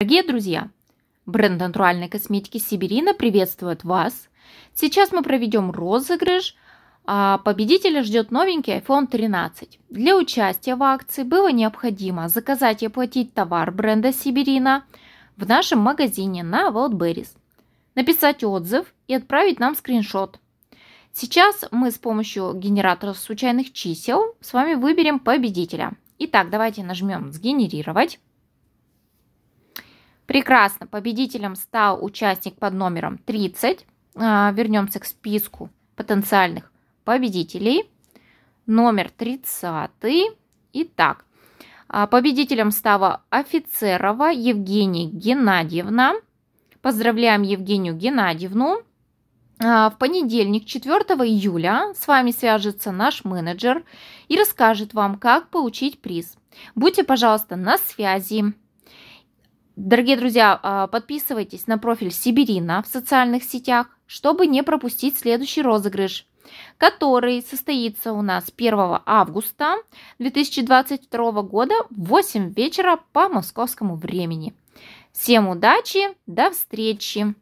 Дорогие друзья, бренд натуральной косметики Сибирина приветствует вас. Сейчас мы проведем розыгрыш. А победителя ждет новенький iPhone 13. Для участия в акции было необходимо заказать и оплатить товар бренда Сибирина в нашем магазине на Wildberries, написать отзыв и отправить нам скриншот. Сейчас мы с помощью генератора случайных чисел с вами выберем победителя. Итак, давайте нажмем «Сгенерировать». Прекрасно. Победителем стал участник под номером 30. А, вернемся к списку потенциальных победителей. Номер 30. Итак, а, победителем стала Офицерова Евгения Геннадьевна. Поздравляем Евгению Геннадьевну. А, в понедельник, 4 июля, с вами свяжется наш менеджер и расскажет вам, как получить приз. Будьте, пожалуйста, на связи. Дорогие друзья, а, подписывайтесь на профиль Сибирина в социальных сетях, чтобы не пропустить следующий розыгрыш, который состоится у нас 1 августа 2022 года в 8 вечера по московскому времени. Всем удачи, до встречи!